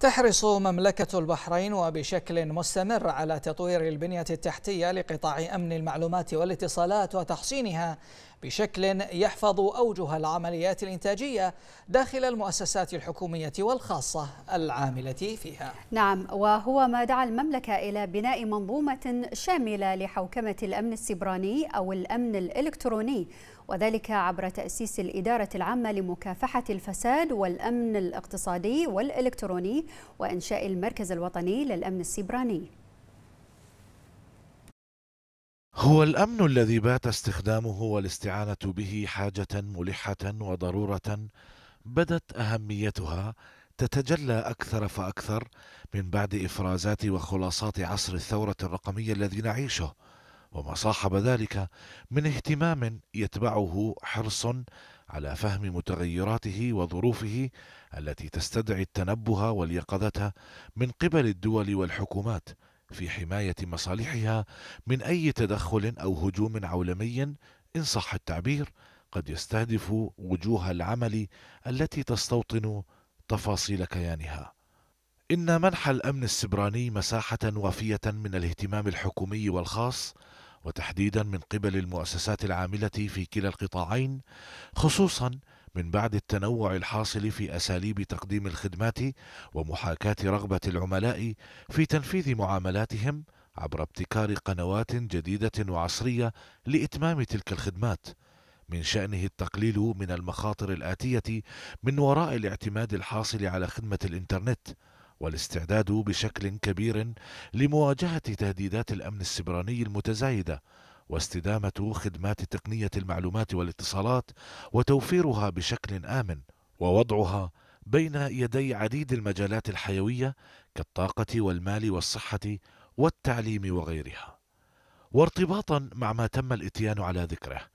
تحرص مملكة البحرين وبشكل مستمر على تطوير البنية التحتية لقطاع أمن المعلومات والاتصالات وتحصينها بشكل يحفظ أوجه العمليات الإنتاجية داخل المؤسسات الحكومية والخاصة العاملة فيها نعم وهو ما دعا المملكة إلى بناء منظومة شاملة لحوكمة الأمن السبراني أو الأمن الإلكتروني وذلك عبر تأسيس الإدارة العامة لمكافحة الفساد والأمن الاقتصادي والإلكتروني وإنشاء المركز الوطني للأمن السبراني هو الامن الذي بات استخدامه والاستعانه به حاجه ملحه وضروره بدت اهميتها تتجلى اكثر فاكثر من بعد افرازات وخلاصات عصر الثوره الرقميه الذي نعيشه وما صاحب ذلك من اهتمام يتبعه حرص على فهم متغيراته وظروفه التي تستدعي التنبه واليقظه من قبل الدول والحكومات في حماية مصالحها من أي تدخل أو هجوم عولمي إن صح التعبير قد يستهدف وجوه العمل التي تستوطن تفاصيل كيانها. إن منح الأمن السبراني مساحة وافية من الاهتمام الحكومي والخاص وتحديدا من قبل المؤسسات العاملة في كلا القطاعين خصوصا من بعد التنوع الحاصل في أساليب تقديم الخدمات ومحاكاة رغبة العملاء في تنفيذ معاملاتهم عبر ابتكار قنوات جديدة وعصرية لإتمام تلك الخدمات من شأنه التقليل من المخاطر الآتية من وراء الاعتماد الحاصل على خدمة الإنترنت والاستعداد بشكل كبير لمواجهة تهديدات الأمن السبراني المتزايدة واستدامه خدمات تقنيه المعلومات والاتصالات وتوفيرها بشكل امن ووضعها بين يدي عديد المجالات الحيويه كالطاقه والمال والصحه والتعليم وغيرها وارتباطا مع ما تم الاتيان على ذكره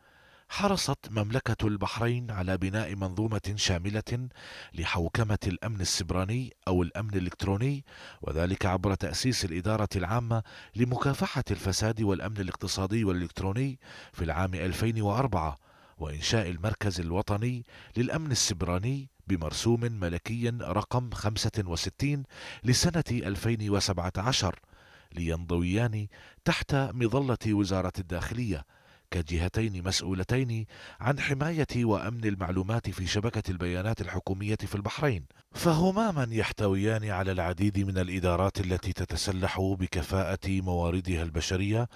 حرصت مملكة البحرين على بناء منظومة شاملة لحوكمة الأمن السبراني أو الأمن الإلكتروني وذلك عبر تأسيس الإدارة العامة لمكافحة الفساد والأمن الاقتصادي والإلكتروني في العام 2004 وإنشاء المركز الوطني للأمن السبراني بمرسوم ملكي رقم 65 لسنة 2017 لينضويان تحت مظلة وزارة الداخلية كجهتين مسؤولتين عن حماية وأمن المعلومات في شبكة البيانات الحكومية في البحرين، فهما من يحتويان على العديد من الإدارات التي تتسلح بكفاءة مواردها البشرية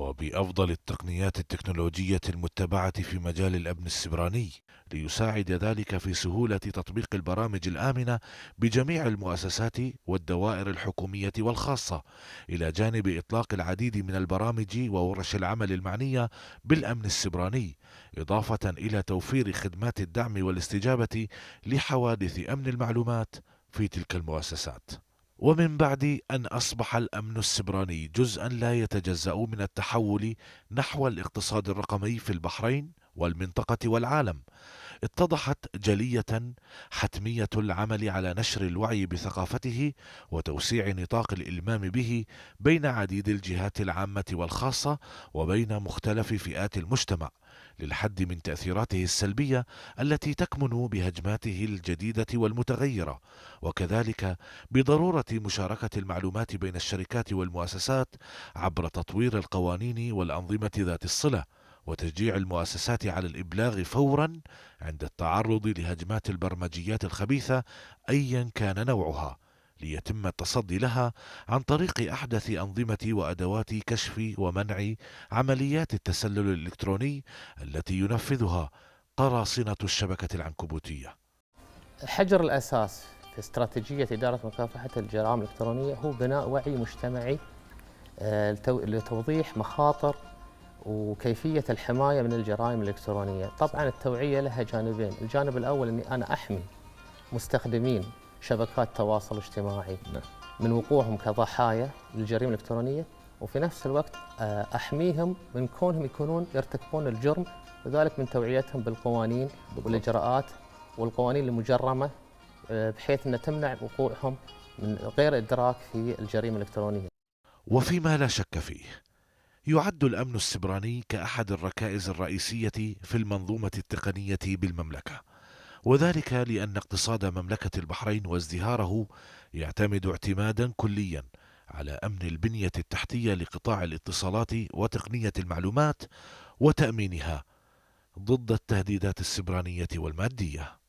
وبأفضل التقنيات التكنولوجية المتبعة في مجال الأمن السبراني ليساعد ذلك في سهولة تطبيق البرامج الآمنة بجميع المؤسسات والدوائر الحكومية والخاصة إلى جانب إطلاق العديد من البرامج وورش العمل المعنية بالأمن السبراني إضافة إلى توفير خدمات الدعم والاستجابة لحوادث أمن المعلومات في تلك المؤسسات ومن بعد أن أصبح الأمن السبراني جزءا لا يتجزأ من التحول نحو الاقتصاد الرقمي في البحرين والمنطقة والعالم اتضحت جلية حتمية العمل على نشر الوعي بثقافته وتوسيع نطاق الإلمام به بين عديد الجهات العامة والخاصة وبين مختلف فئات المجتمع للحد من تأثيراته السلبية التي تكمن بهجماته الجديدة والمتغيرة وكذلك بضرورة مشاركة المعلومات بين الشركات والمؤسسات عبر تطوير القوانين والأنظمة ذات الصلة وتشجيع المؤسسات على الإبلاغ فورا عند التعرض لهجمات البرمجيات الخبيثة أيا كان نوعها ليتم التصدي لها عن طريق أحدث أنظمة وأدوات كشف ومنع عمليات التسلل الإلكتروني التي ينفذها قراصنة الشبكة العنكبوتية حجر الأساس في استراتيجية إدارة مكافحة الجرائم الإلكترونية هو بناء وعي مجتمعي آه، لتوضيح مخاطر وكيفيه الحمايه من الجرائم الالكترونيه، طبعا التوعيه لها جانبين، الجانب الاول اني انا احمي مستخدمين شبكات التواصل الاجتماعي نعم. من وقوعهم كضحايا للجريمه الالكترونيه وفي نفس الوقت آه، احميهم من كونهم يكونون يرتكبون الجرم وذلك من توعيتهم بالقوانين بالضبط. والاجراءات والقوانين المجرمه آه، بحيث انها تمنع وقوعهم من غير ادراك في الجريمه الالكترونيه. وفيما لا شك فيه يعد الأمن السبراني كأحد الركائز الرئيسية في المنظومة التقنية بالمملكة، وذلك لأن اقتصاد مملكة البحرين وازدهاره يعتمد اعتمادا كليا على أمن البنية التحتية لقطاع الاتصالات وتقنية المعلومات وتأمينها ضد التهديدات السبرانية والمادية.